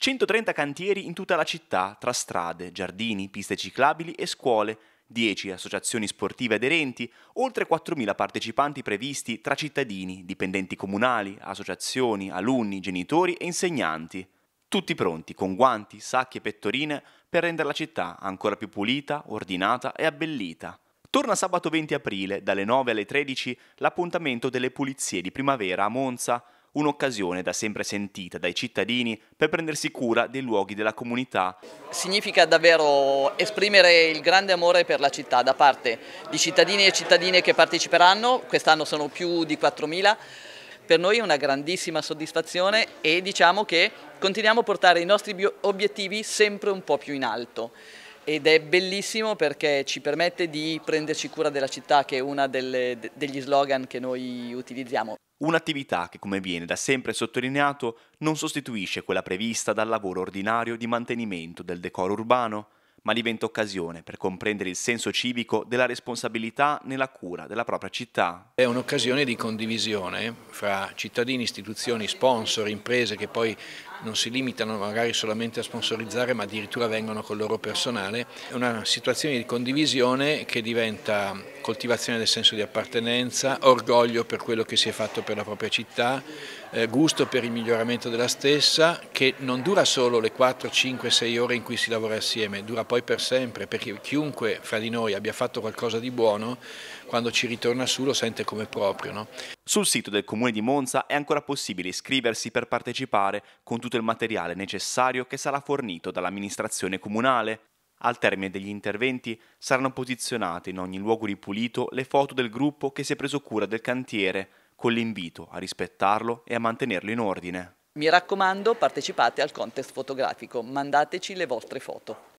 130 cantieri in tutta la città, tra strade, giardini, piste ciclabili e scuole, 10 associazioni sportive aderenti, oltre 4.000 partecipanti previsti tra cittadini, dipendenti comunali, associazioni, alunni, genitori e insegnanti. Tutti pronti, con guanti, sacchi e pettorine, per rendere la città ancora più pulita, ordinata e abbellita. Torna sabato 20 aprile, dalle 9 alle 13, l'appuntamento delle pulizie di primavera a Monza, un'occasione da sempre sentita dai cittadini per prendersi cura dei luoghi della comunità. Significa davvero esprimere il grande amore per la città da parte di cittadini e cittadine che parteciperanno, quest'anno sono più di 4.000, per noi è una grandissima soddisfazione e diciamo che continuiamo a portare i nostri obiettivi sempre un po' più in alto ed è bellissimo perché ci permette di prenderci cura della città che è uno degli slogan che noi utilizziamo. Un'attività che, come viene da sempre sottolineato, non sostituisce quella prevista dal lavoro ordinario di mantenimento del decoro urbano, ma diventa occasione per comprendere il senso civico della responsabilità nella cura della propria città. È un'occasione di condivisione fra cittadini, istituzioni, sponsor, imprese che poi non si limitano magari solamente a sponsorizzare ma addirittura vengono col loro personale, è una situazione di condivisione che diventa coltivazione del senso di appartenenza, orgoglio per quello che si è fatto per la propria città, eh, gusto per il miglioramento della stessa, che non dura solo le 4, 5, 6 ore in cui si lavora assieme, dura poi per sempre, perché chiunque fra di noi abbia fatto qualcosa di buono, quando ci ritorna su lo sente come proprio. No? Sul sito del Comune di Monza è ancora possibile iscriversi per partecipare con tutto il materiale necessario che sarà fornito dall'amministrazione comunale. Al termine degli interventi saranno posizionate in ogni luogo ripulito le foto del gruppo che si è preso cura del cantiere, con l'invito a rispettarlo e a mantenerlo in ordine. Mi raccomando, partecipate al contest fotografico, mandateci le vostre foto.